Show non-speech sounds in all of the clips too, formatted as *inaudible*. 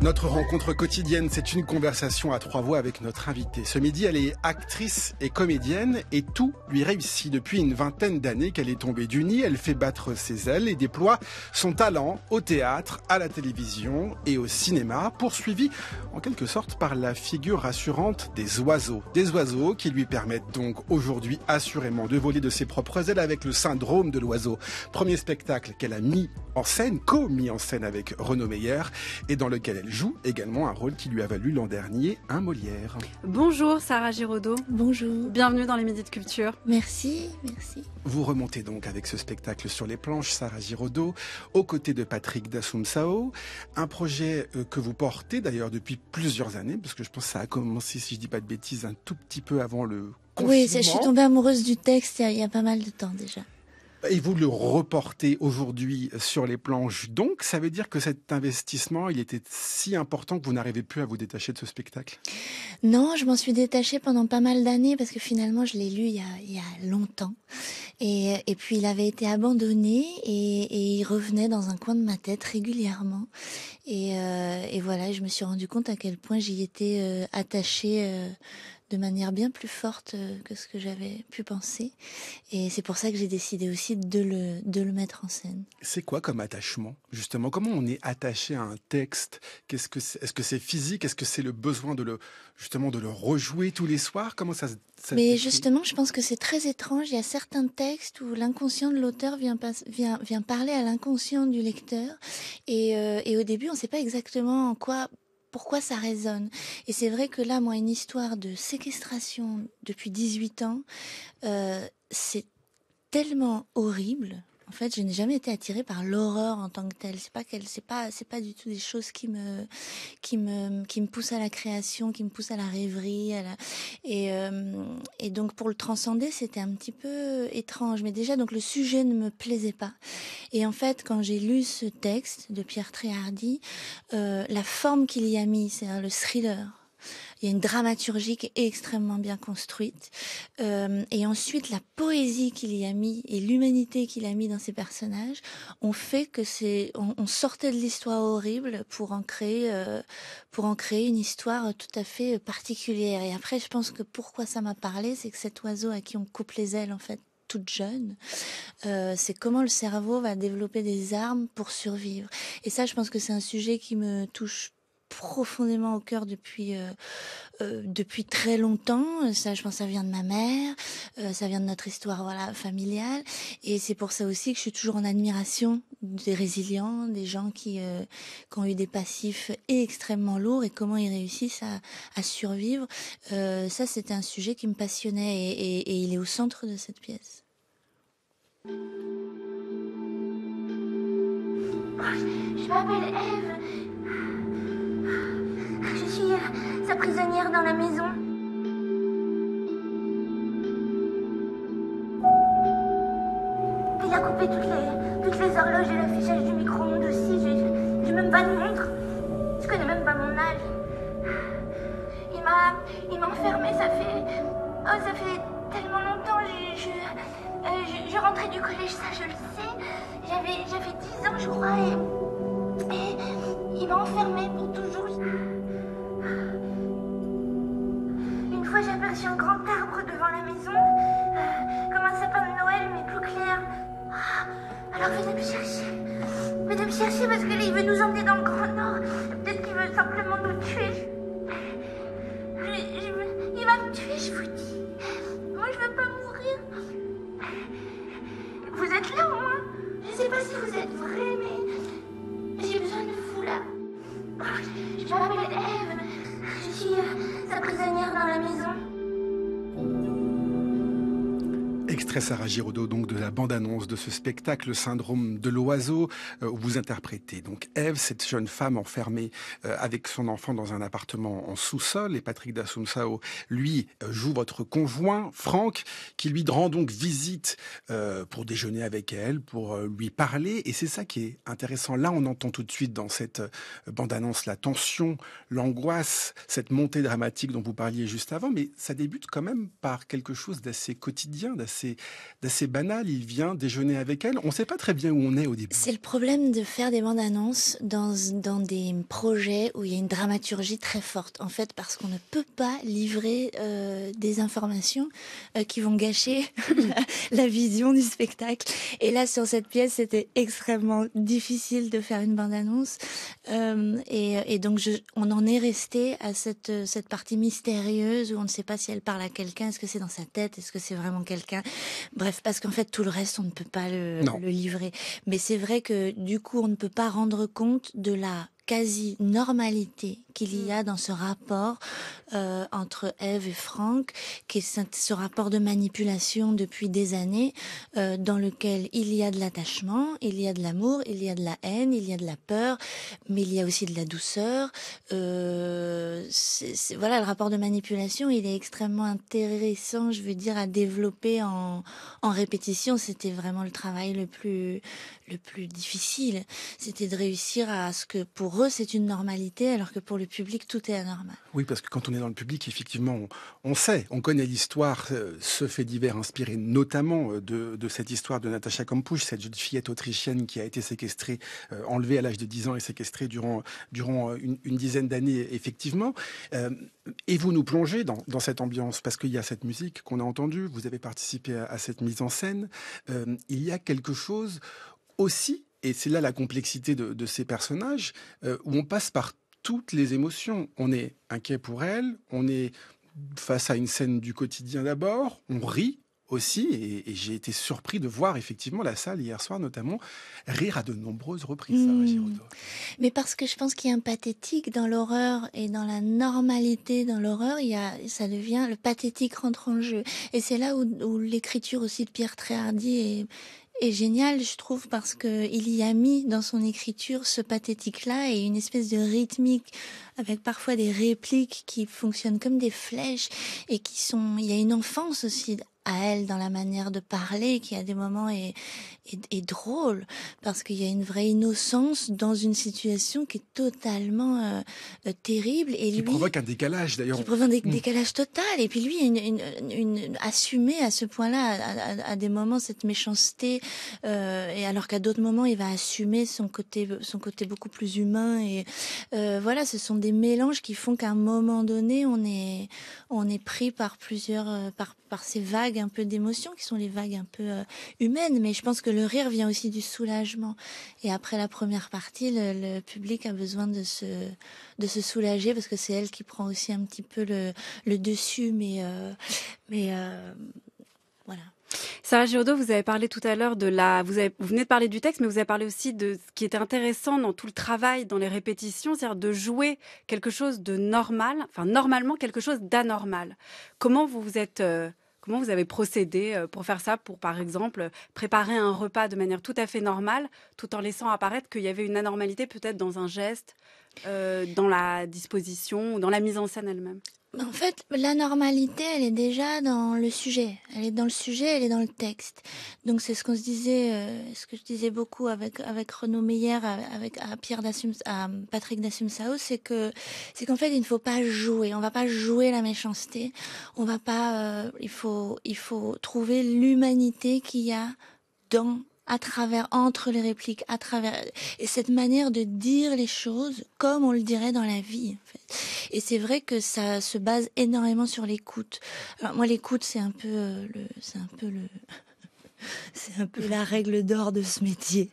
Notre rencontre quotidienne, c'est une conversation à trois voix avec notre invitée. Ce midi, elle est actrice et comédienne et tout lui réussit. Depuis une vingtaine d'années qu'elle est tombée du nid, elle fait battre ses ailes et déploie son talent au théâtre, à la télévision et au cinéma, poursuivi en quelque sorte par la figure rassurante des oiseaux. Des oiseaux qui lui permettent donc aujourd'hui assurément de voler de ses propres ailes avec le syndrome de l'oiseau. Premier spectacle qu'elle a mis en scène, co-mis en scène avec Renaud Meyer et dans lequel elle joue également un rôle qui lui a valu l'an dernier un Molière. Bonjour Sarah Giraudot. Bonjour. Bienvenue dans les Midi de Culture. Merci, merci. Vous remontez donc avec ce spectacle sur les planches, Sarah Giraudot, aux côtés de Patrick Dassounsao. un projet euh, que vous portez d'ailleurs depuis plusieurs années, parce que je pense que ça a commencé, si je ne dis pas de bêtises, un tout petit peu avant le oui, je suis tombée amoureuse du texte il y a pas mal de temps déjà. Et vous le reportez aujourd'hui sur les planches. Donc, ça veut dire que cet investissement, il était si important que vous n'arrivez plus à vous détacher de ce spectacle Non, je m'en suis détachée pendant pas mal d'années parce que finalement, je l'ai lu il y, a, longtemps. Et, puis, il avait été abandonné et, il revenait dans un coin de ma tête régulièrement. Euh, et, voilà, je me suis rendu compte à quel point j'y étais euh, attachée. Euh, de manière bien plus forte euh, que ce que j'avais pu penser. Et c'est pour ça que j'ai décidé aussi de le, de le mettre en scène. C'est quoi comme attachement, justement Comment on est attaché à un texte Qu'est-ce que Est-ce que c'est physique Est-ce que c'est le besoin de le, justement, de le rejouer tous les soirs Comment ça, Mais justement, je pense que c'est très étrange. Il y a certains textes où l'inconscient de l'auteur vient, vient, vient parler à l'inconscient du lecteur. Et, euh, et au début, on ne sait pas exactement en quoi pourquoi ça résonne. Et c'est vrai que là, moi, une histoire de séquestration depuis 18 ans, euh, c'est tellement horrible en fait, je n'ai jamais été attirée par l'horreur en tant que telle. C'est pas qu'elle, c'est pas, c'est pas du tout des choses qui me, qui me, qui poussent à la création, qui me poussent à la rêverie. Euh, et, donc pour le transcender, c'était un petit peu étrange. Mais déjà, donc le sujet ne me plaisait pas. Et en fait, quand j'ai lu ce texte de Pierre Tréhardy, euh, la forme qu'il y a mis, c'est à dire le thriller il y a une dramaturgie qui est extrêmement bien construite. Euh, et ensuite, la poésie qu'il y a mis et l'humanité qu'il a mis dans ses personnages ont fait que c'est, on, sortait de l'histoire horrible pour en créer, euh, pour en créer une histoire tout à fait particulière. Et après, je pense que pourquoi ça m'a parlé, c'est que cet oiseau à qui on coupe les ailes, en fait, toute jeune, euh, c'est comment le cerveau va développer des armes pour survivre. Et ça, je pense que c'est un sujet qui me touche profondément au cœur depuis euh, euh, depuis très longtemps. Ça, je pense, ça vient de ma mère, euh, ça vient de notre histoire, voilà, familiale. Et c'est pour ça aussi que je suis toujours en admiration des résilients, des gens qui, qui ont eu des passifs extrêmement lourds et comment ils réussissent à, à survivre. ça, c'était un sujet qui me passionnait et, et, et il est au centre de cette pièce. Je m'appelle Eve je suis sa prisonnière dans la maison. Il a coupé toutes les, toutes les horloges et l'affichage du micro-ondes aussi. J'ai même pas de montre. Je connais même pas mon âge. Il m'a. Il m'a enfermée, ça fait. Oh, ça fait tellement longtemps. Euh, je. Je, rentrais du collège, ça je le sais. J'avais 10 ans, je crois, Enfermé pour toujours. Une fois, aperçu un grand arbre devant la maison, euh, comme un sapin de Noël, mais plus clair. Oh, alors venez me chercher. Venez me chercher parce que là, il veut nous emmener dans le grand sorry. extrait, Sarah Giraudot, donc de la bande-annonce de ce spectacle le Syndrome de l'oiseau, euh, où vous interprétez donc Eve cette jeune femme enfermée euh, avec son enfant dans un appartement en sous-sol, et Patrick Dassunsao, lui, euh, joue votre conjoint, Franck, qui lui rend donc visite pour déjeuner avec elle, pour lui parler, et c'est ça qui est intéressant. Là, on entend tout de suite dans cette bande-annonce la tension, l'angoisse, cette montée dramatique dont vous parliez juste avant, mais ça débute quand même par quelque chose d'assez quotidien, d'assez d'assez banal. Il vient déjeuner avec elle. On ne sait pas très bien où on est au début. C'est le problème de faire des bandes annonces dans, des projets où il y a une dramaturgie très forte, en fait, parce qu'on ne peut pas livrer euh, des informations euh, qui vont gâcher *laughs* *laughs* la, vision du spectacle. Et là, sur cette pièce, c'était extrêmement difficile de faire une bande annonce. Euh, et, donc, on en est resté à cette, cette partie mystérieuse où on ne sait pas si elle parle à quelqu'un, est-ce que c'est dans sa tête, est-ce que c'est vraiment quelqu'un. Bref, parce qu'en fait, tout le reste, on ne peut pas le, livrer. Mais c'est vrai que du coup, on ne peut pas rendre compte de la quasi-normalité qu'il y mm. a dans ce rapport euh, entre Eve et Franck, qui ce rapport de manipulation depuis des années, euh, dans lequel il y a de l'attachement, il y a de l'amour, il y a de la haine, il y a de la peur, mais il y a aussi de la douceur. Euh, voilà, le rapport de manipulation, il est extrêmement intéressant, je veux dire, à développer en, en répétition. C'était vraiment le travail le plus, le plus difficile. C'était de réussir à ce que pour c'est une normalité, alors que pour le public, tout est anormal. Oui, parce que quand on est dans le public, effectivement, on, sait, on connaît l'histoire, euh, ce fait divers inspiré notamment euh, de, cette histoire de Natacha Kampusch, cette jeune fillette autrichienne qui a été séquestrée, euh, enlevée à l'âge de 10 ans et séquestrée durant, durant une, dizaine d'années, effectivement. et vous nous plongez dans, cette ambiance, parce qu'il y a cette musique qu'on a entendue, vous avez participé à cette mise en scène. il y a quelque chose aussi et c'est là la complexité de, ces personnages, euh, où on passe par toutes les émotions. On est inquiet pour elle, on est face à une scène du quotidien d'abord, on rit aussi, et, j'ai été surpris de voir effectivement la salle hier soir notamment rire à de nombreuses reprises, hmm. Mais parce que je pense qu'il y a un pathétique dans l'horreur et dans la normalité dans l'horreur, il y a, ça devient le pathétique rentre en jeu. Et c'est là où, où l'écriture aussi de Pierre Tréhardy est, est génial, je trouve, parce que il y a mis dans son écriture ce pathétique-là et une espèce de rythmique avec parfois des répliques qui fonctionnent comme des flèches et qui sont, il y a une enfance aussi à elle dans la manière de parler qui à des moments est, est, drôle parce qu'il y a une vraie innocence dans une situation qui est totalement euh, euh, terrible et qui provoque un décalage d'ailleurs qui provoque un mm. décalage total et puis lui une, une, une, assumer à ce point-là à, des moments cette méchanceté euh, et alors qu'à d'autres moments il va assumer son côté son côté beaucoup plus humain et voilà ce sont des mélanges qui font qu'à un moment donné on est on est pris par plusieurs par par ces vagues un peu d'émotions, qui sont les vagues un peu euh, humaines, mais je pense que le rire vient aussi du soulagement. Et après la première partie, le, public a besoin de se, de se soulager, parce que c'est elle qui prend aussi un petit peu le, le dessus, mais, euh, mais euh, voilà. Sarah Giraudot, vous avez parlé tout à l'heure de la. Vous, avez, vous, venez de parler du texte, mais vous avez parlé aussi de ce qui était intéressant dans tout le travail, dans les répétitions, c'est-à-dire de jouer quelque chose de normal, enfin normalement quelque chose d'anormal. Comment vous vous êtes Comment vous avez procédé euh, pour faire ça, pour par exemple préparer un repas de manière tout à fait normale, tout en laissant apparaître qu'il y avait une anormalité peut-être dans un geste, euh, dans la disposition ou dans la mise en scène elle-même en fait, la normalité, elle est déjà dans le sujet. Elle est dans le sujet, elle est dans le texte. Donc c'est ce qu'on se disait, euh, ce que je disais beaucoup avec avec Renaud Meyer, euh, avec à Pierre Dassum, à Patrick Sao, c'est que c'est qu'en fait il ne faut pas jouer. On va pas jouer la méchanceté. On va pas. Euh, il faut il faut trouver l'humanité qu'il y a dans à travers, entre les répliques, à travers, et cette manière de dire les choses comme on le dirait dans la vie. Et c'est vrai que ça se base énormément sur l'écoute. Alors moi, l'écoute, c'est un peu euh, le, c'est un peu le, *laughs* c'est un peu la règle d'or de ce métier,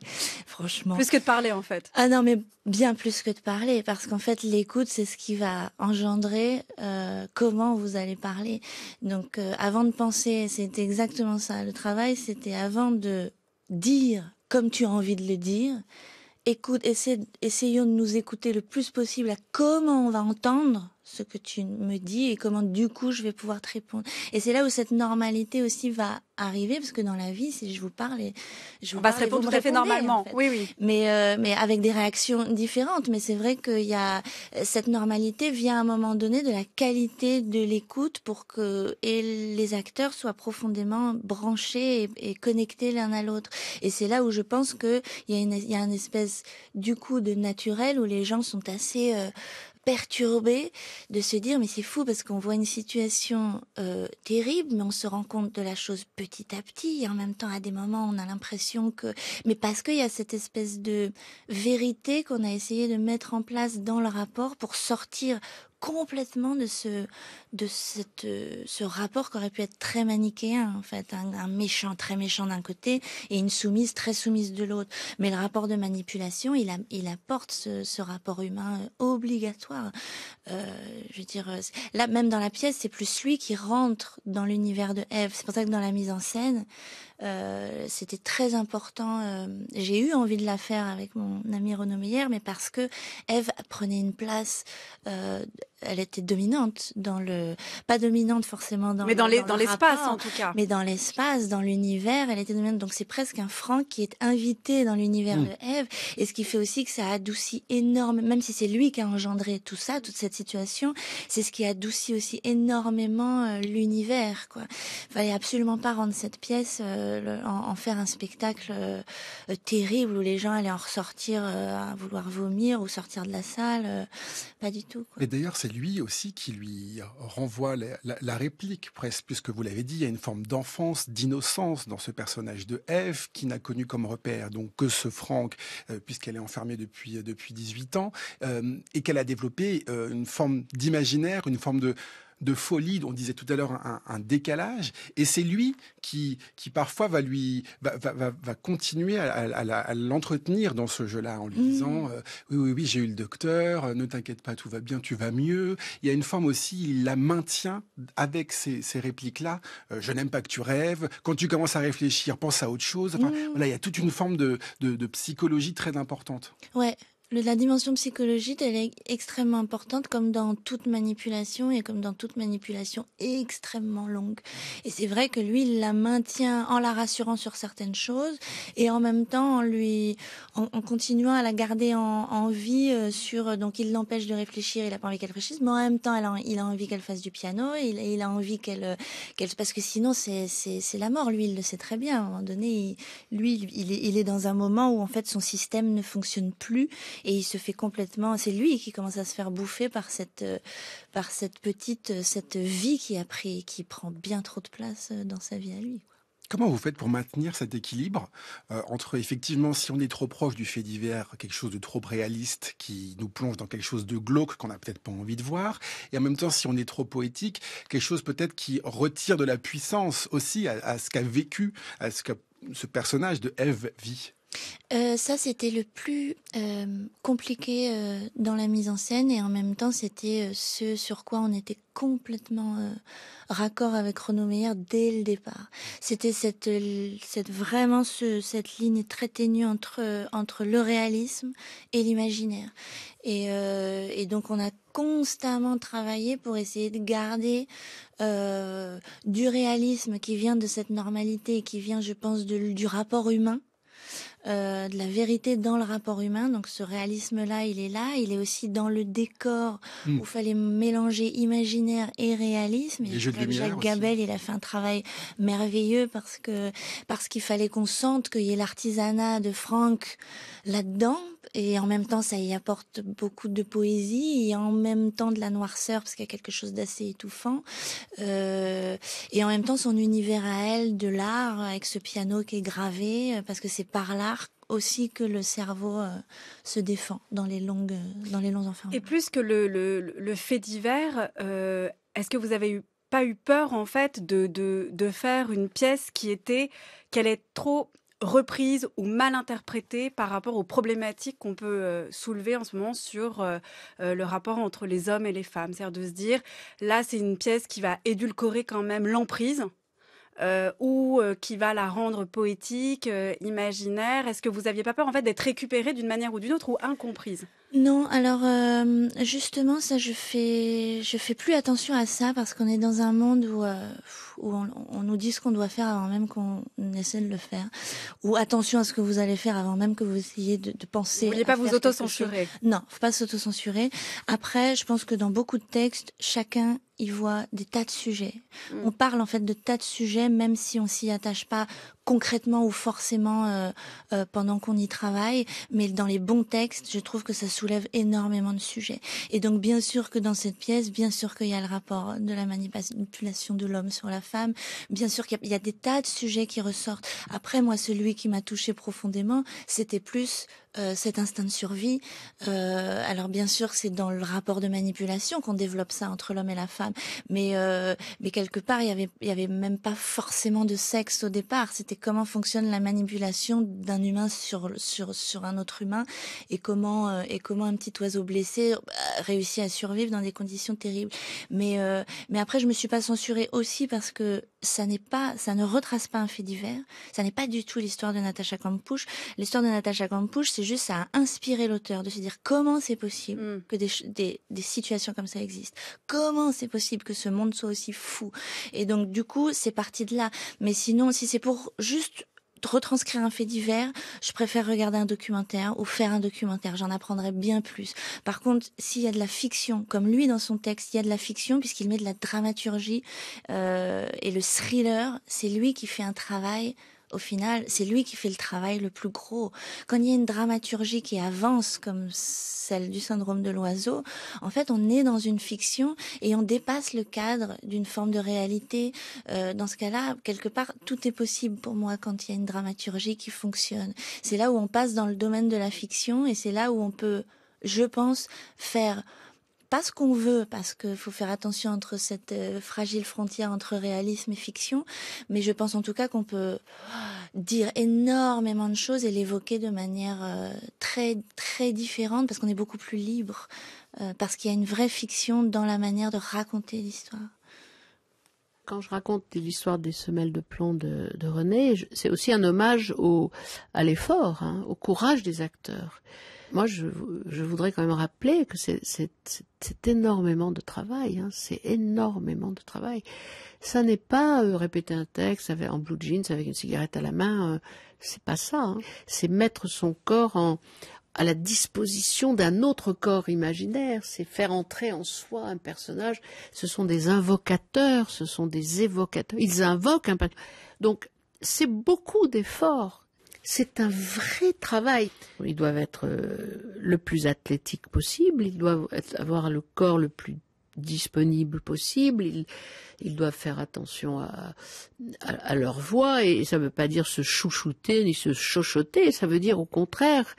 franchement. Plus que de parler, en fait. Ah non, mais bien plus que de parler, parce qu'en fait, l'écoute, c'est ce qui va engendrer euh, comment vous allez parler. Donc, euh, avant de penser, c'était exactement ça. Le travail, c'était avant de dire comme tu as envie de le dire. Écoute, essayons de nous écouter le plus possible à comment on va entendre ce que tu me dis et comment du coup je vais pouvoir te répondre. Et c'est là où cette normalité aussi va arriver parce que dans la vie, si je vous parle, et je vous on va se répondre tout à fait normalement. Oui, oui. Mais euh, mais avec des réactions différentes. Mais c'est vrai qu'il y a cette normalité vient à un moment donné de la qualité de l'écoute pour que et les acteurs soient profondément branchés et, connectés l'un à l'autre. Et c'est là où je pense que il y a une il y a une espèce du coup de naturel où les gens sont assez euh, perturbé de se dire mais c'est fou parce qu'on voit une situation euh, terrible mais on se rend compte de la chose petit à petit et en même temps à des moments on a l'impression que mais parce qu'il y a cette espèce de vérité qu'on a essayé de mettre en place dans le rapport pour sortir complètement de ce de cette euh, ce rapport qui aurait pu être très manichéen en fait un, méchant très méchant d'un côté et une soumise très soumise de l'autre mais le rapport de manipulation il a, il apporte ce, rapport humain euh, obligatoire euh, je veux dire là même dans la pièce c'est plus lui qui rentre dans l'univers de Ève. c'est pour ça que dans la mise en scène c'était très important j'ai eu envie de la faire avec mon ami Renaud hier mais parce que Eve prenait une place elle était dominante dans le, pas dominante forcément dans. Mais le, dans les, dans l'espace en tout cas. Mais dans l'espace, dans l'univers, elle était dominante. Donc c'est presque un franc qui est invité dans l'univers mm. de Ève, et ce qui fait aussi que ça adoucit énorme, même si c'est lui qui a engendré tout ça, toute cette situation, c'est ce qui adoucit aussi énormément euh, l'univers. Quoi, fallait absolument pas rendre cette pièce, euh, en, faire un spectacle euh, terrible où les gens allaient en ressortir à vouloir vomir ou sortir de la salle. pas du tout. Quoi. Et d'ailleurs, c'est lui aussi qui lui renvoie la, réplique presque, puisque vous l'avez dit, il y a une forme d'enfance, d'innocence dans ce personnage de Ève qui n'a connu comme repère donc que ce Franck, euh, puisqu'elle est enfermée depuis euh, depuis 18 ans, euh, et qu'elle a développé une forme d'imaginaire, une forme de de folie, on disait tout à l'heure un, décalage, et c'est lui qui, qui parfois va lui va, continuer à, l'entretenir dans ce jeu-là en lui mmh. disant euh, oui oui oui j'ai eu le docteur, euh, ne t'inquiète pas tout va bien, tu vas mieux. Il y a une forme aussi, il la maintient avec ces, répliques-là. Euh, je n'aime pas que tu rêves. Quand tu commences à réfléchir, pense à autre chose. Mmh. il y a toute une forme de, psychologie très importante. Ouais, la dimension psychologique, elle est extrêmement importante, comme dans toute manipulation et comme dans toute manipulation extrêmement longue. Et c'est vrai que lui, il la maintient en la rassurant sur certaines choses et en même temps en lui, en, continuant à la garder en, en vie euh, sur. Euh, donc, il l'empêche de réfléchir. Il a pas envie qu'elle réfléchisse, mais en même temps, il a envie qu'elle fasse du piano. il, il a envie qu'elle, euh, qu'elle, parce que sinon, c'est, c'est, c'est la mort. Lui, il le sait très bien. À un moment donné, lui, il est, il est dans un moment où en fait son système ne fonctionne plus et il se fait complètement. C'est lui qui commence à se faire bouffer par cette, euh, par cette petite, euh, cette vie qui a pris, qui prend bien trop de place euh, dans sa vie à lui. Comment vous faites pour maintenir cet équilibre entre effectivement si on est trop proche du fait divers, quelque chose de trop réaliste qui nous plonge dans quelque chose de glauque qu'on n'a peut-être pas envie de voir, et en même temps si on est trop poétique, quelque chose peut-être qui retire de la puissance aussi à, à ce qu'a vécu, à ce que ce personnage de Eve vit euh, ça, c'était le plus euh, compliqué euh, dans la mise en scène et en même temps, c'était ce sur quoi on était complètement raccord avec Renaud Meyer dès le départ. C'était cette, cette vraiment cette ligne très ténue entre entre le réalisme et l'imaginaire. Et, donc, on a constamment travaillé pour essayer de garder du réalisme qui vient de cette normalité et qui vient, je pense, du rapport humain euh, de la vérité dans le rapport humain. Donc ce réalisme-là, il est là. Il est aussi dans le décor où hmm. où fallait mélanger imaginaire et réalisme. Et je Jacques Gabel, il a fait un travail merveilleux parce que parce qu'il fallait qu'on sente qu'il y ait l'artisanat de Franck là-dedans et en même temps ça y apporte beaucoup de poésie et en même temps de la noirceur parce qu'il y a quelque chose d'assez étouffant euh, et en même temps son univers à elle de l'art avec ce piano qui est gravé euh, parce que c'est par l'art aussi que le cerveau euh, se défend dans les longues dans les longs enfermements. Et plus que le, fait divers, est-ce que vous avez eu pas eu peur en fait de, de, de faire une pièce qui était qu'elle est trop reprise ou mal interprétée par rapport aux problématiques qu'on peut euh, soulever en ce moment sur euh, euh, le rapport entre les hommes et les femmes. C'est-à-dire de se dire, là, c'est une pièce qui va édulcorer quand même l'emprise. ou qui va la rendre poétique, imaginaire Est-ce que vous n'aviez pas peur en fait d'être récupérée d'une manière ou d'une autre ou incomprise non, alors euh, justement ça je fais je fais plus attention à ça parce qu'on est dans un monde où euh, où on, nous dit ce qu'on doit faire avant même qu'on essaie de le faire ou attention à ce que vous allez faire avant même que vous essayiez de, de penser. Vous voulez pas vous auto-censurer Non, faut pas s'auto-censurer. Après, je pense que dans beaucoup de textes, chacun il voit des tas de sujets. Mm. On parle en fait de tas de sujets, même si on s'y attache pas concrètement ou forcément euh, euh, pendant qu'on y travaille, mais dans les bons textes, je trouve que ça soulève énormément de sujets. Et donc bien sûr que dans cette pièce, bien sûr qu'il y a le rapport de la manipulation de l'homme sur la femme, bien sûr qu'il y, a des tas de sujets qui ressortent. Après moi, celui qui m'a touché profondément, c'était plus euh, cet instinct de survie. Euh, alors bien sûr, c'est dans le rapport de manipulation qu'on développe ça entre l'homme et la femme, mais euh, mais quelque part, il y avait il y avait même pas forcément de sexe au départ. C'était comment fonctionne la manipulation d'un humain sur sur sur un autre humain et comment et comment un petit oiseau blessé réussit à survivre dans des conditions terribles. Mais mais après, je me suis pas censurée aussi parce que ça n'est pas ça ne retrace pas un fait divers. Ça n'est pas du tout l'histoire de Natacha Campouche. L'histoire de Natacha Campouche, c'est juste ça inspirer l'auteur de se dire comment c'est possible mm. que des, situations comme ça existent, comment c'est possible que ce monde soit aussi fou. Et donc du coup, c'est parti de là. Mais sinon, si c'est pour juste retranscrire un fait divers, je préfère regarder un documentaire ou faire un documentaire, j'en apprendrai bien plus. Par contre, s'il y a de la fiction, comme lui dans son texte, il y a de la fiction puisqu'il met de la dramaturgie euh, et le thriller, c'est lui qui fait un travail au final, c'est lui qui fait le travail le plus gros. Quand il y a une dramaturgie qui avance comme celle du syndrome de l'oiseau, en fait, on est dans une fiction et on dépasse le cadre d'une forme de réalité. Euh, dans ce cas-là, quelque part, tout est possible pour moi quand il y a une dramaturgie qui fonctionne. C'est là où on passe dans le domaine de la fiction et c'est là où on peut, je pense, faire ce qu'on veut parce qu'il faut faire attention entre cette euh, fragile frontière entre réalisme et fiction. Mais je pense en tout cas qu'on peut oh, dire énormément de choses et l'évoquer de manière euh, très très différente parce qu'on est beaucoup plus libre euh, parce qu'il y a une vraie fiction dans la manière de raconter l'histoire quand je raconte l'histoire des semelles de plomb de, René, c'est aussi un hommage au, à l'effort, hein, au courage des acteurs. Moi, je, voudrais quand même rappeler que c'est énormément de travail. Hein, c'est énormément de travail. Ça n'est pas euh, répéter un texte avec, en blue jeans avec une cigarette à la main. Euh, c'est pas ça. Hein. C'est mettre son corps en, à la disposition d'un autre corps imaginaire, c'est faire entrer en soi un personnage. Ce sont des invocateurs, ce sont des évocateurs. Ils invoquent un personnage. Donc, c'est beaucoup d'efforts. C'est un vrai travail. Ils doivent être euh, le plus athlétiques possible, ils doivent avoir le corps le plus disponible possible. Ils, doivent faire attention à, leur voix et ça ne veut pas dire se chouchouter ni se chochoter. Ça veut dire au contraire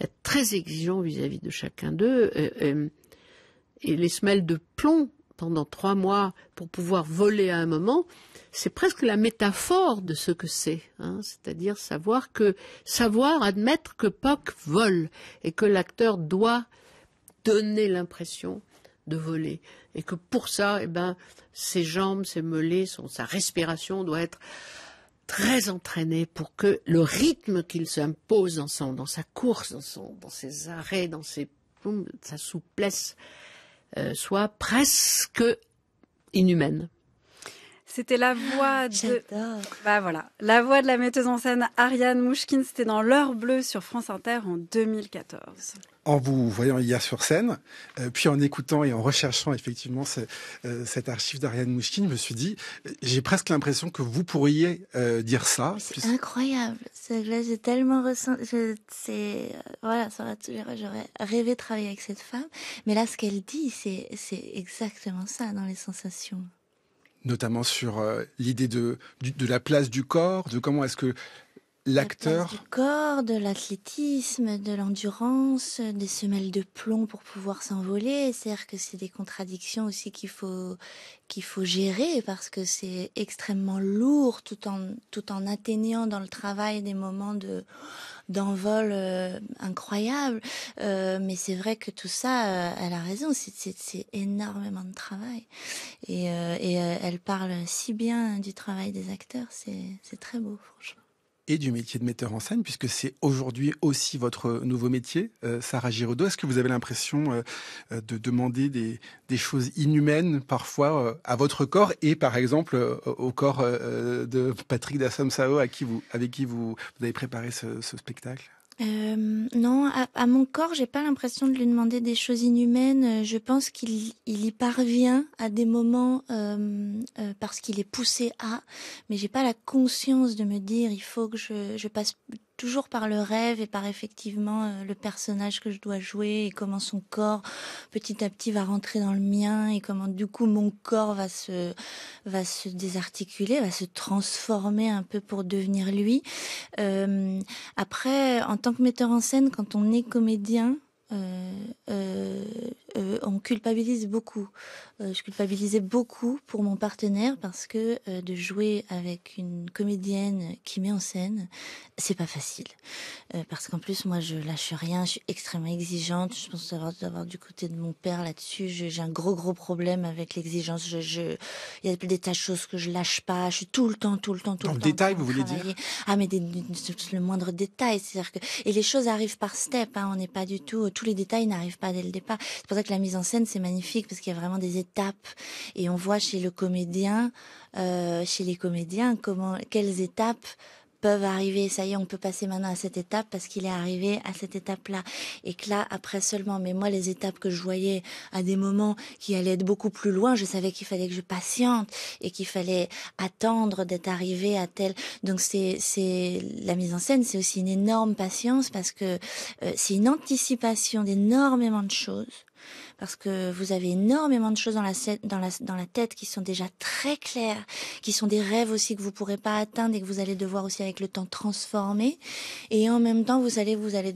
être très exigeant vis-à-vis de chacun d'eux euh, euh, et, les semelles de plomb pendant trois mois pour pouvoir voler à un moment, c'est presque la métaphore de ce que c'est, hein. c'est-à-dire savoir que savoir admettre que Poc vole et que l'acteur doit donner l'impression de voler. Et que pour ça, eh ben, ses jambes, ses mollets, son, sa respiration doit être très entraînée pour que le rythme qu'il s'impose dans, son, dans sa course, dans, son, dans ses arrêts, dans ses, sa souplesse, euh, soit presque inhumaine. C'était la voix de. Bah voilà, la voix de la metteuse en scène Ariane Mouchkine. C'était dans l'heure bleue sur France Inter en 2014. En vous voyant hier sur scène, euh, puis en écoutant et en recherchant effectivement euh, cet archive d'Ariane Mouchkine, je me suis dit, euh, j'ai presque l'impression que vous pourriez dire ça. C'est incroyable. j'ai tellement ressenti. C'est voilà, j'aurais rêvé de travailler avec cette femme. Mais là, ce qu'elle dit, c'est exactement ça dans les sensations notamment sur euh, l'idée de, de la place du corps, de comment est-ce que l'acteur. du corps, de l'athlétisme, de l'endurance, des semelles de plomb pour pouvoir s'envoler. C'est-à-dire que c'est des contradictions aussi qu'il faut, qu'il faut gérer parce que c'est extrêmement lourd tout en, tout en atteignant dans le travail des moments de, d'envol euh, incroyable. Euh, mais c'est vrai que tout ça, euh, elle a raison, c'est énormément de travail. Et, euh, et elle parle si bien du travail des acteurs, c'est très beau, franchement et du métier de metteur en scène, puisque c'est aujourd'hui aussi votre nouveau métier, euh, Sarah Giraudot. Est-ce que vous avez l'impression euh, euh, de demander des, choses inhumaines parfois à votre corps et par exemple au corps de Patrick Dassam-Sao avec qui vous, avez préparé ce spectacle euh, non, à, mon corps, j'ai pas l'impression de lui demander des choses inhumaines. Euh, je pense qu'il il y parvient à des moments euh, parce qu'il est poussé à, mais j'ai pas la conscience de me dire il faut que je, je passe toujours par le rêve et par effectivement euh, le personnage que je dois jouer et comment son corps petit à petit va rentrer dans le mien et comment du coup mon corps va se va se désarticuler, va se transformer un peu pour devenir lui. Euh, après, en tant que metteur en scène, quand on est comédien, euh, euh, euh, on culpabilise beaucoup. je culpabilisais beaucoup pour mon partenaire parce que de jouer avec une comédienne qui met en scène, c'est pas facile. parce qu'en plus, moi, je lâche rien. Je suis extrêmement exigeante. Je pense avoir, avoir du côté de mon père là-dessus. J'ai un gros gros problème avec l'exigence. Je, je, il y a des tas de choses que je lâche pas. Je suis tout le temps, tout le temps, tout le temps. le détail, vous voulez dire Ah, mais des, le moindre détail, c'est-à-dire que et les choses arrivent par step. Hein. on n'est pas du tout tous les détails n'arrivent pas dès le départ. C'est pour ça que la mise en scène c'est magnifique parce qu'il y a vraiment des étapes et on voit chez le comédien, euh, chez les comédiens comment quelles étapes arriver, ça y est, on peut passer maintenant à cette étape parce qu'il est arrivé à cette étape-là. Et que là, après seulement, mais moi, les étapes que je voyais à des moments qui allaient être beaucoup plus loin, je savais qu'il fallait que je patiente et qu'il fallait attendre d'être arrivé à tel. Donc c'est, c'est, la mise en scène, c'est aussi une énorme patience parce que euh, c'est une anticipation d'énormément de choses parce que vous avez énormément de choses dans la, dans dans la tête qui sont déjà très claires, qui sont des rêves aussi que vous ne pourrez pas atteindre et que vous allez devoir aussi avec le temps transformer. Et en même temps, vous allez, vous allez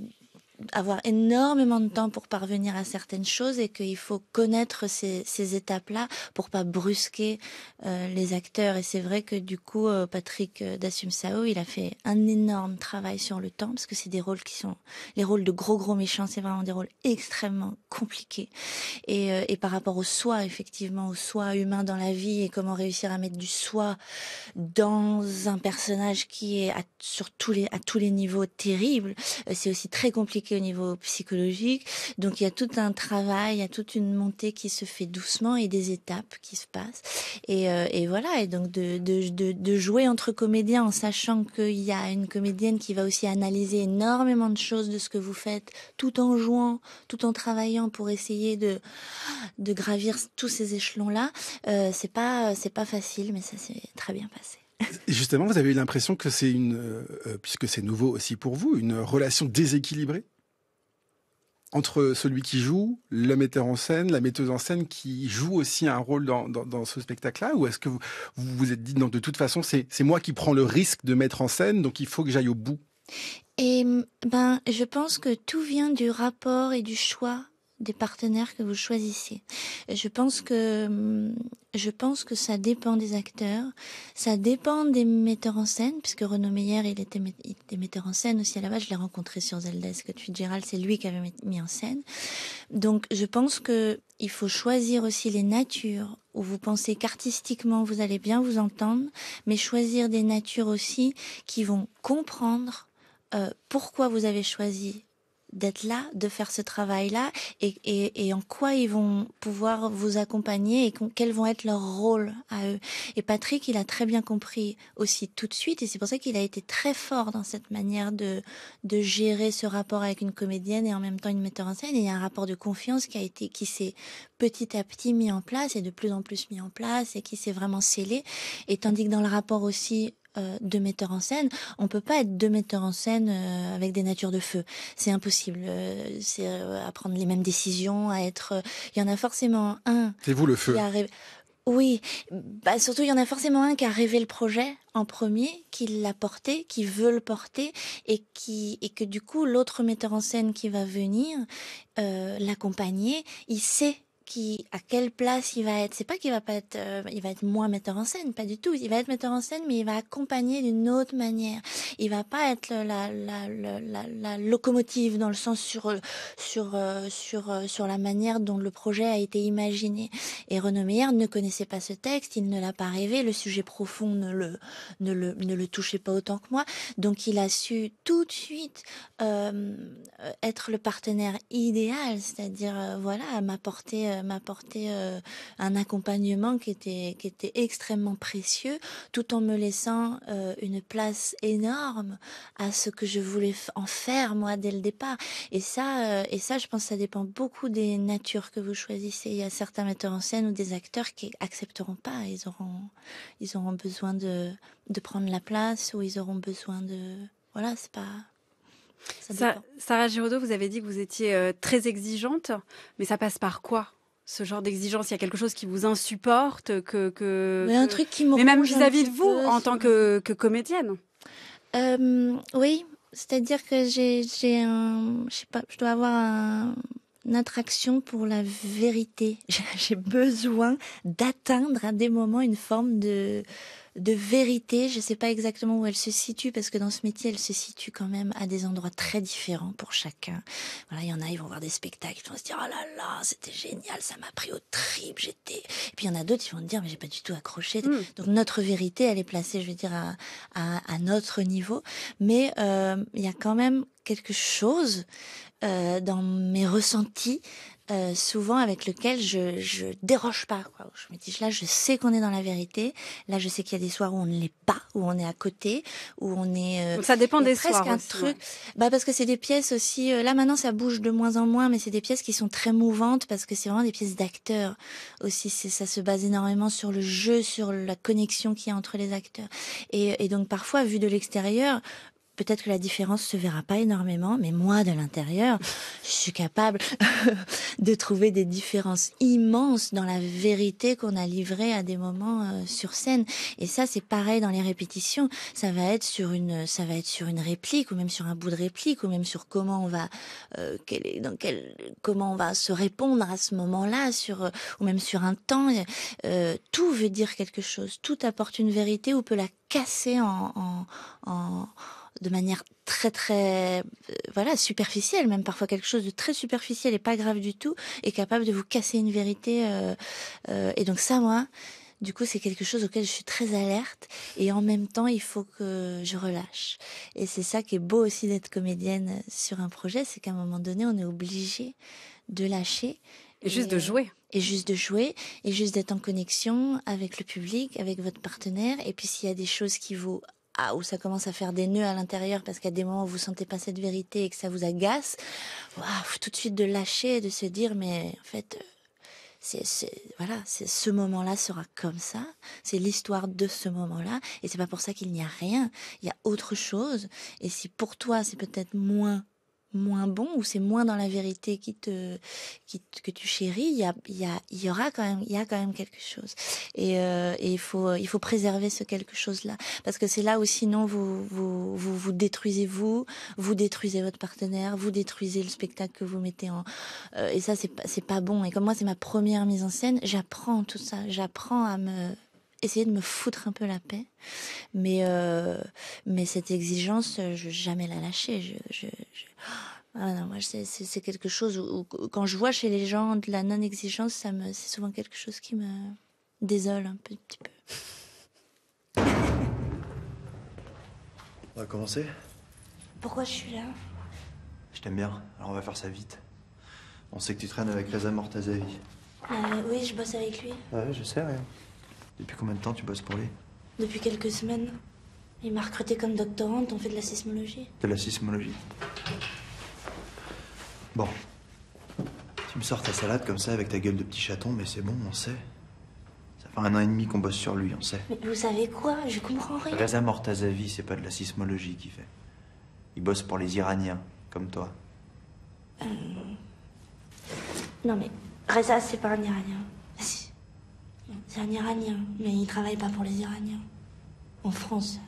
avoir énormément de temps pour parvenir à certaines choses et qu'il faut connaître ces, ces étapes-là pour pas brusquer euh, les acteurs. Et c'est vrai que du coup, euh, Patrick euh, Sao il a fait un énorme travail sur le temps parce que c'est des rôles qui sont les rôles de gros gros méchants, c'est vraiment des rôles extrêmement compliqués. Et, euh, et par rapport au soi, effectivement, au soi humain dans la vie et comment réussir à mettre du soi dans un personnage qui est à, sur tous les à tous les niveaux terrible, c'est aussi très compliqué au niveau psychologique. Donc il y a tout un travail, il y a toute une montée qui se fait doucement et des étapes qui se passent. Et, euh, et voilà, et donc de, de, jouer entre comédiens en sachant qu'il y a une comédienne qui va aussi analyser énormément de choses de ce que vous faites, tout en jouant, tout en travaillant pour essayer de, de gravir tous ces échelons-là. Euh, c'est pas c'est pas facile, mais ça s'est très bien passé. Justement, vous avez eu l'impression que c'est une, euh, puisque c'est nouveau aussi pour vous, une relation déséquilibrée entre celui qui joue, le metteur en scène, la metteuse en scène qui joue aussi un rôle dans, ce spectacle-là Ou est-ce que vous vous, êtes dit, de toute façon, c'est moi qui prends le risque de mettre en scène, donc il faut que j'aille au bout et ben, je pense que tout vient du rapport et du choix des partenaires que vous choisissez. Je pense que je pense que ça dépend des acteurs, ça dépend des metteurs en scène, puisque Renaud Meyer, il était, metteur en scène aussi à la base. Je l'ai rencontré sur Zelda, ce que tu dis, Gérald, c'est lui qui avait mis en scène. Donc, je pense que il faut choisir aussi les natures où vous pensez qu'artistiquement vous allez bien vous entendre, mais choisir des natures aussi qui vont comprendre euh, pourquoi vous avez choisi d'être là, de faire ce travail-là et, en quoi ils vont pouvoir vous accompagner et quels vont être leurs rôles à eux. Et Patrick, il a très bien compris aussi tout de suite et c'est pour ça qu'il a été très fort dans cette manière de, de gérer ce rapport avec une comédienne et en même temps une metteur en scène. Et il y a un rapport de confiance qui a été, qui s'est petit à petit mis en place et de plus en plus mis en place et qui s'est vraiment scellé. Et tandis que dans le rapport aussi euh, de metteurs en scène. On peut pas être deux metteurs en scène euh, avec des natures de feu. C'est impossible. Euh, c'est euh, à prendre les mêmes décisions, à être. Il y en a forcément un. C'est vous le feu. Oui, bah, surtout il y en a forcément un qui a rêvé le projet en premier, qui l'a porté, qui veut le porter, et qui et que du coup l'autre metteur en scène qui va venir l'accompagner, il sait qui, à quelle place il va être. C'est pas qu'il va pas être, euh, il va être moins metteur en scène, pas du tout. Il va être metteur en scène, mais il va accompagner d'une autre manière. Il va pas être la, locomotive dans le sens sur euh, sur euh, sur sur la manière dont le projet a été imaginé. Et Renaud ne connaissait pas ce texte, il ne l'a pas rêvé, le sujet profond ne le ne le ne le touchait pas autant que moi. Donc il a su tout de suite être le partenaire idéal, c'est-à-dire voilà m'apporter euh, m'apporter euh, un accompagnement qui était, qui était extrêmement précieux, tout en me laissant euh, une place énorme à ce que je voulais en faire, moi, dès le départ. Et ça, et ça, je pense ça dépend beaucoup des natures que vous choisissez. Il y a certains metteurs en scène ou des acteurs qui accepteront pas. Ils auront, ils auront besoin de, de prendre la place ou ils auront besoin de... Voilà, c'est pas... Sarah Giraudot, vous avez dit que vous étiez très exigeante, mais ça passe par quoi ce genre d'exigence Il y a quelque chose qui vous insupporte que, que Mais un truc qui Mais même vis-à-vis de vous, en tant que, comédienne euh, Oui, c'est-à-dire que j'ai, un. Je sais pas, je dois avoir une attraction pour la vérité. *laughs* J'ai besoin d'atteindre à des moments une forme de de vérité. Je ne sais pas exactement où elle se situe parce que dans ce métier, elle se situe quand même à des endroits très différents pour chacun. Voilà, il y en a, ils vont voir des spectacles, ils vont se dire oh là là, c'était génial, ça m'a pris au trip, j'étais. Et puis il y en a d'autres, qui vont dire mais j'ai pas du tout accroché. Mm. Donc notre vérité, elle est placée, je veux dire, à, à, notre niveau, mais euh, il y a quand même quelque chose euh, dans mes ressentis euh, souvent avec lequel je, je déroge pas. Quoi. Je me dis là, je sais qu'on est dans la vérité. Là, je sais qu'il y a des soirs où on ne l'est pas, où on est à côté, où on est. Euh, ça dépend des presque soirs. Presque un truc. Bah parce que c'est des pièces aussi. Euh, là maintenant, ça bouge de moins en moins, mais c'est des pièces qui sont très mouvantes parce que c'est vraiment des pièces d'acteurs aussi. c'est Ça se base énormément sur le jeu, sur la connexion qu'il y a entre les acteurs. Et, et donc parfois, vu de l'extérieur, peut-être que la différence se verra pas énormément, mais moi, de l'intérieur, *laughs* je suis capable *laughs* de trouver des différences immenses dans la vérité qu'on a livrée à des moments euh, sur scène. Et ça, c'est pareil dans les répétitions. Ça va être sur une, ça va être sur une réplique, ou même sur un bout de réplique, ou même sur comment on va, euh, dans quel, comment on va se répondre à ce moment-là, sur, euh, ou même sur un temps. tout veut dire quelque chose. Tout apporte une vérité ou peut la casser en de manière très très euh, voilà superficielle même parfois quelque chose de très superficiel et pas grave du tout est capable de vous casser une vérité euh, euh, et donc ça moi du coup, c'est quelque chose auquel je suis très alerte et en même temps, il faut que je relâche. Et c'est ça qui est beau aussi d'être comédienne sur un projet, c'est qu'à un moment donné, on est obligé de lâcher. juste de jouer. Et juste de jouer, et juste d'être en connexion avec le public, avec votre partenaire. Et puis s'il y a des choses qui vous où ça commence à faire des nœuds à l'intérieur parce qu'à des moments où vous sentez pas cette vérité et que ça vous agace, tout de suite de lâcher, de se dire mais en fait euh, c'est, voilà, c'est ce moment-là sera comme ça. C'est l'histoire de ce moment-là, et c'est pas pour ça qu'il n'y a rien. Il y a autre chose. Et si pour toi c'est peut-être moins moins bon ou c'est moins dans la vérité qui te, qui, que tu chéris, il y, a, il, y a, il y aura quand même, il y a quand même quelque chose. Et, euh, et il faut, il faut préserver ce quelque chose-là, parce que c'est là où sinon vous, vous, vous, vous détruisez vous, vous détruisez votre partenaire, vous détruisez le spectacle que vous mettez en. Euh, et ça, c'est pas, c'est pas bon. Et comme moi, c'est ma première mise en scène, j'apprends tout ça, j'apprends à me essayer de me foutre un peu la paix. Mais, euh, mais cette exigence, je vais jamais la lâcher. Ah non, moi, c'est quelque chose où, quand je vois chez les gens de la non-exigence, ça me, c'est souvent quelque chose qui me désole un petit peu. On va commencer Pourquoi je suis là Je t'aime bien, alors on va faire ça vite. On sait que tu traînes avec Reza Mortazavi. Euh, oui, je bosse avec lui. je sais, rien. Depuis combien de temps tu bosses pour lui Depuis quelques semaines. Il m'a recruté comme doctorante, on fait de la sismologie. De la sismologie Bon. Tu me sors ta salade comme ça avec ta gueule de petit chaton, mais c'est bon, on sait. Ça fait un an et demi qu'on bosse sur lui, on sait. Mais vous savez quoi Je comprends rien. Reza Mortazavi, c'est pas de la sismologie qu'il fait. Il bosse pour les Iraniens, comme toi. Euh. Non mais, Reza, c'est pas un Iranien. C'est un Iranien, mais il travaille pas pour les Iraniens. En France.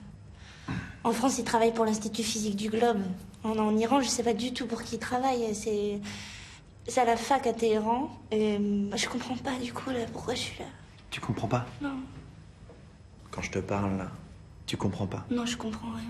En France, il travaille pour l'Institut physique du globe. En, Iran, je sais pas du tout pour qui il travaille. C'est c'est à la fac à Téhéran. Et euh, je comprends pas du coup là pourquoi je suis là. Tu comprends pas Non. Quand je te parle là, tu comprends pas Non, je comprends rien.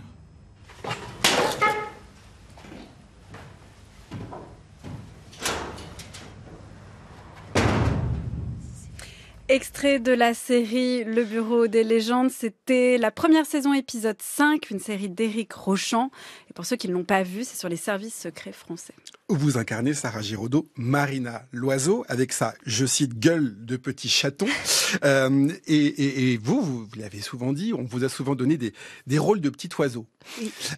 Extrait de la série Le Bureau des légendes, c'était la première saison épisode 5, une série d'Éric Rochant pour ceux qui ne l'ont pas vu, c'est sur les services secrets français. Vous incarnez Sarah Giraudot, Marina Loiseau, avec sa, je cite, gueule de petit chaton. *laughs* Euh, et, vous, vous, l'avez souvent dit, on vous a souvent donné des, des rôles de petit oiseau.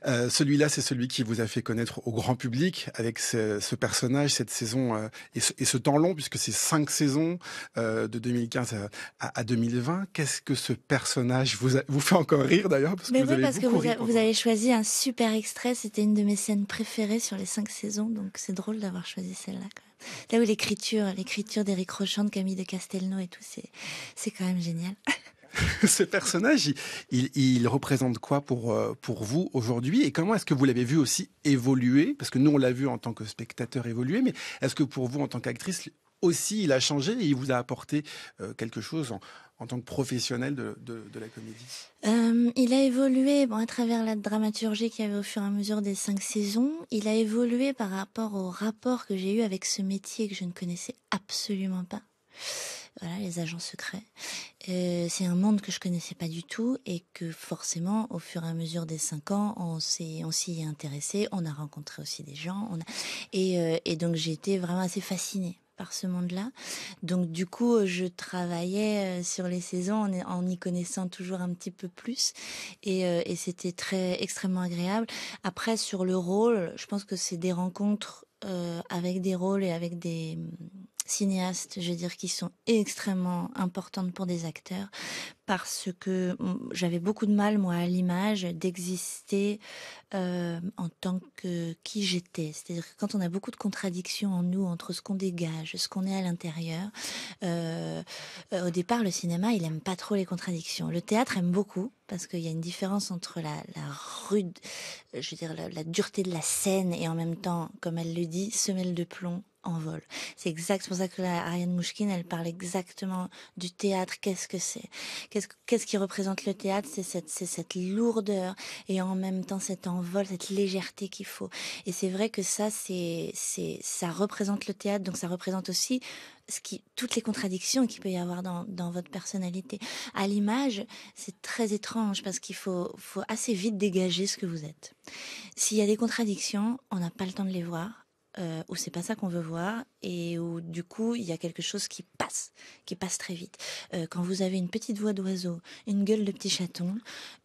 Euh, celui-là, c'est celui qui vous a fait connaître au grand public avec ce, personnage, cette saison euh, et, ce, temps long, puisque c'est cinq saisons de 2015 à, 2020. Qu'est-ce que ce personnage vous, vous fait encore rire d'ailleurs oui, parce que vous, vous avez choisi un super extrait c'était une de mes scènes préférées sur les cinq saisons, donc c'est drôle d'avoir choisi celle-là. Là où l'écriture, l'écriture d'Éric Rochand, de Camille de Castelnau et tout, c'est, c'est quand même génial. *laughs* Ce personnage, il, représente quoi pour, euh, pour vous aujourd'hui et comment est-ce que vous l'avez vu aussi évoluer Parce que nous, on l'a vu en tant que spectateur évoluer, mais est-ce que pour vous, en tant qu'actrice, aussi, il a changé et il vous a apporté euh, quelque chose en, en tant que professionnel de, la comédie euh, Il a évolué bon, à travers la dramaturgie qu'il y avait au fur et à mesure des cinq saisons. Il a évolué par rapport au rapport que j'ai eu avec ce métier que je ne connaissais absolument pas. Voilà, les agents secrets. Euh, c'est un monde que je connaissais pas du tout et que forcément, au fur et à mesure des cinq ans, on s'y est, intéressé, on a rencontré aussi des gens, et, euh, et donc j'ai été vraiment assez fascinée par ce monde-là. Donc du coup, euh, je travaillais euh, sur les saisons en, y connaissant toujours un petit peu plus euh, et, c'était très extrêmement agréable. Après sur le rôle, je pense que c'est des rencontres avec des rôles et avec des cinéastes, je veux dire, qui sont extrêmement importantes pour des acteurs, parce que mm, j'avais beaucoup de mal, moi, à l'image, d'exister euh, en tant que qui j'étais. C'est-à-dire que quand on a beaucoup de contradictions en nous entre ce qu'on dégage, ce qu'on est à l'intérieur, euh, euh, au départ, le cinéma, il aime pas trop les contradictions. Le théâtre aime beaucoup, parce qu'il y a une différence entre la, rude, je veux dire, la, la, dureté de la scène et en même temps, comme elle le dit, semelle de plomb en vol. C'est exact pour ça que la Ariane Mouchkine, elle parle exactement du théâtre. Qu'est-ce que c'est Qu'est-ce qui représente le théâtre C'est cette, lourdeur et en même temps cet envol, cette légèreté qu'il faut. Et c'est vrai que ça, c'est ça représente le théâtre, donc ça représente aussi ce qui, toutes les contradictions qu'il peut y avoir dans, votre personnalité. À l'image, c'est très étrange parce qu'il faut assez vite dégager ce que vous êtes. S'il y a des contradictions, on n'a pas le temps de les voir euh, où c'est pas ça qu'on veut voir et où du coup il y a quelque chose qui passe, qui passe très vite. Euh, quand vous avez une petite voix d'oiseau, une gueule de petit chaton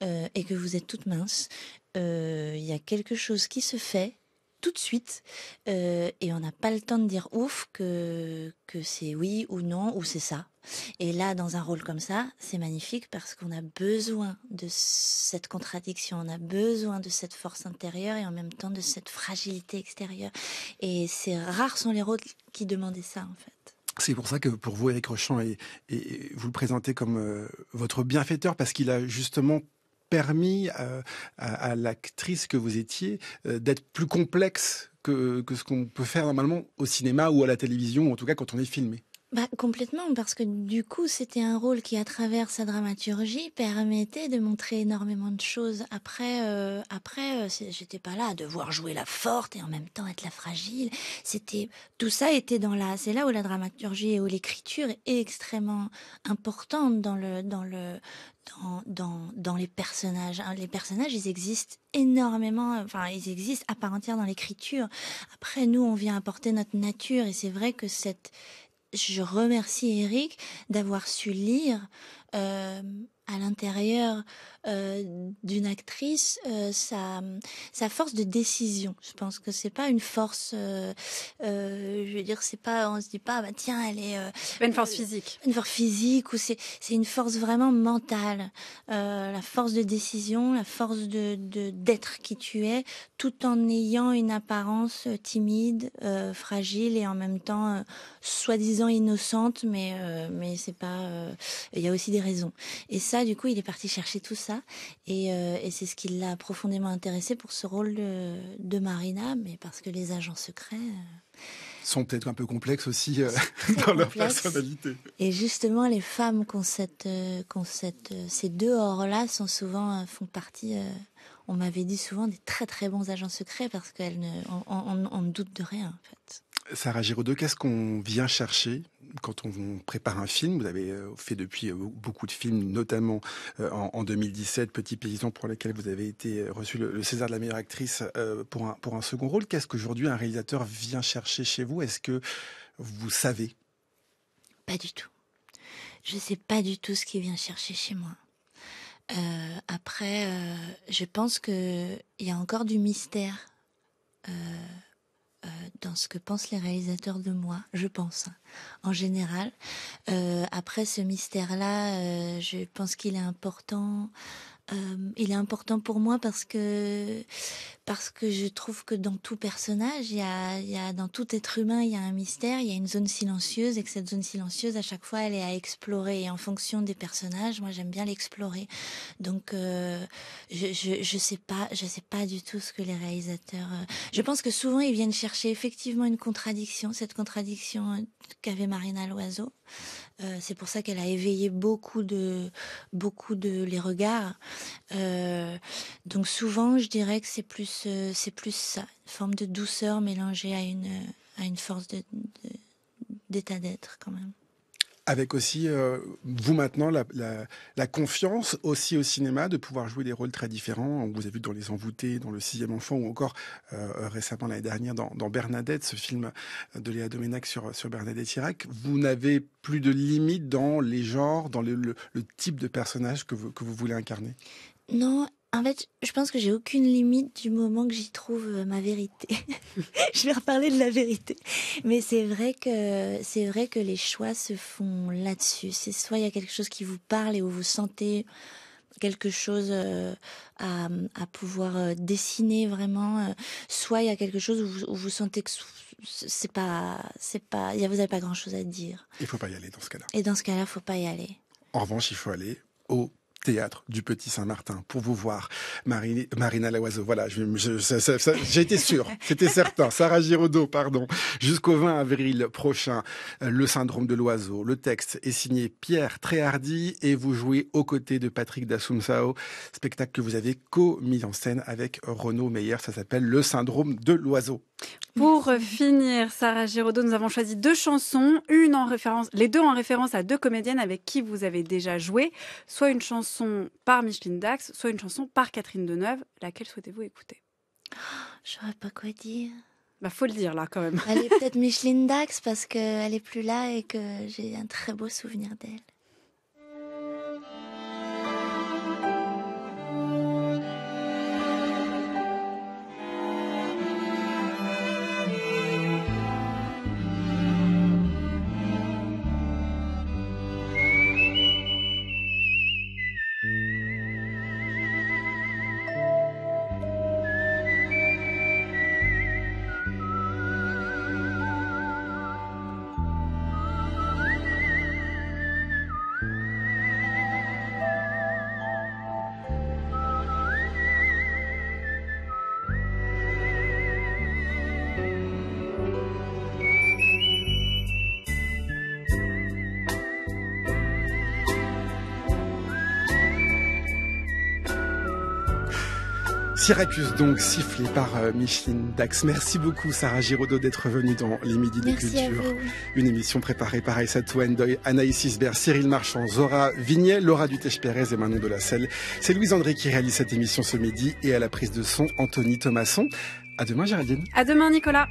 euh, et que vous êtes toute mince, euh, il y a quelque chose qui se fait tout de suite euh, et on n'a pas le temps de dire ouf que, que c'est oui ou non ou c'est ça. Et là, dans un rôle comme ça, c'est magnifique parce qu'on a besoin de cette contradiction, on a besoin de cette force intérieure et en même temps de cette fragilité extérieure. Et c'est rare sont les rôles qui demandaient ça en fait. C'est pour ça que pour vous, Eric Rochon, et, vous le présentez comme euh, votre bienfaiteur parce qu'il a justement permis euh, à, l'actrice que vous étiez euh, d'être plus complexe que, que ce qu'on peut faire normalement au cinéma ou à la télévision, en tout cas quand on est filmé bah, complètement, parce que du coup, c'était un rôle qui, à travers sa dramaturgie, permettait de montrer énormément de choses. Après, euh, après, euh, j'étais pas là à devoir jouer la forte et en même temps être la fragile. C'était tout ça était dans la. C'est là où la dramaturgie et où l'écriture est extrêmement importante dans le dans le dans, dans, dans, les personnages. Hein, les personnages, ils existent énormément, enfin, ils existent à part entière dans l'écriture. Après, nous, on vient apporter notre nature, et c'est vrai que cette, je remercie Eric d'avoir su lire euh, à l'intérieur euh, d'une actrice euh, sa, force de décision. Je pense que c'est pas une force, euh, je veux dire, c'est pas, on se dit pas, bah tiens, elle est. une force physique. Une force physique ou c'est une force vraiment mentale, la force de décision, la force de d'être qui tu es, tout en ayant une apparence timide, fragile et en même temps soi-disant innocente, mais mais c'est pas. Il y a aussi des raisons. Et ça, du coup, il est parti chercher tout ça euh, et, c'est ce qui l'a profondément intéressée pour ce rôle de, Marina, mais parce que les agents secrets... Euh, sont peut-être un peu complexes aussi euh, *laughs* dans leur personnalité. Et justement, les femmes qu'on cette, qu'on cette, ces deux hors-là sont souvent font partie on m'avait dit souvent des très très bons agents secrets parce qu'on ne on, doute de rien en fait. Sarah Giraudot, qu'est-ce qu'on vient chercher quand on prépare un film, vous avez euh, fait depuis euh, beaucoup de films, notamment euh, en, 2017, Petit Paysan, pour lequel vous avez été reçu le, César de la meilleure actrice pour un, pour un second rôle. Qu'est-ce qu'aujourd'hui un réalisateur vient chercher chez vous Est-ce que vous savez Pas du tout. Je ne sais pas du tout ce qu'il vient chercher chez moi. après, je pense qu'il y a encore du mystère. Euh, dans ce que pensent les réalisateurs de moi, je pense, hein. en général. Euh, après ce mystère-là, euh, je pense qu'il est important euh, il est important pour moi parce que parce que je trouve que dans tout personnage, il y, a, dans tout être humain, il y a un mystère, il y a une zone silencieuse et que cette zone silencieuse, à chaque fois, elle est à explorer. Et en fonction des personnages, moi, j'aime bien l'explorer. Donc, euh, je, je, sais pas, je sais pas du tout ce que les réalisateurs. Euh, je pense que souvent, ils viennent chercher effectivement une contradiction, cette contradiction qu'avait Marina Loiseau. Euh, c'est pour ça qu'elle a éveillé beaucoup de, beaucoup de les regards. Euh, donc souvent, je dirais que c'est plus, euh, c'est plus ça, une forme de douceur mélangée à une, à une force d'état d'être quand même avec aussi, euh, vous maintenant, la, confiance aussi au cinéma de pouvoir jouer des rôles très différents. On vous a vu dans Les Envoûtés, dans Le Sixième Enfant, ou encore euh, euh, récemment l'année dernière dans, Bernadette, ce film de Léa Doménac sur, sur Bernadette Chirac. Vous n'avez plus de limites dans les genres, dans le, type de personnage que vous, que vous voulez incarner non, en fait, je pense que j'ai aucune limite du moment que j'y trouve euh, ma vérité. *laughs* je vais reparler de la vérité, mais c'est vrai que c'est vrai que les choix se font là-dessus. C'est soit il y a quelque chose qui vous parle et où vous sentez quelque chose euh, à, pouvoir euh, dessiner vraiment, soit il y a quelque chose où vous, sentez que c'est pas c'est pas vous n'avez pas grand chose à dire. Il ne faut pas y aller dans ce cas-là. Et dans ce cas-là, faut pas y aller. En revanche, il faut aller au théâtre du Petit Saint-Martin pour vous voir. Marina l'oiseau voilà, été sûr, *laughs* c'était certain. Sarah Giraudot, pardon. Jusqu'au 20 avril prochain, euh, Le syndrome de l'oiseau. Le texte est signé Pierre Tréhardy et vous jouez aux côtés de Patrick Dasunsao, spectacle que vous avez co-mis en scène avec Renaud Meyer. Ça s'appelle Le syndrome de l'oiseau. Pour euh, finir, Sarah Giraudot, nous avons choisi deux chansons, une en référence, les deux en référence à deux comédiennes avec qui vous avez déjà joué, soit une chanson par Micheline Dax, soit une chanson par Catherine Deneuve. Laquelle souhaitez-vous écouter Je n'aurais pas quoi dire. Bah faut le dire là quand même. Elle est peut-être *laughs* Micheline Dax parce qu'elle est plus là et que j'ai un très beau souvenir d'elle. Syracuse donc sifflé par euh, Micheline Dax. Merci beaucoup Sarah Giraudot d'être venue dans les Midi de Culture. Une émission préparée par Aïssa Touendoy, Anaïs Isbert, Cyril Marchand, Zora Vignet, Laura Dutèche-Pérez et Manon selle C'est Louise André qui réalise cette émission ce midi et à la prise de son Anthony Thomasson. À demain Géraldine. À demain Nicolas.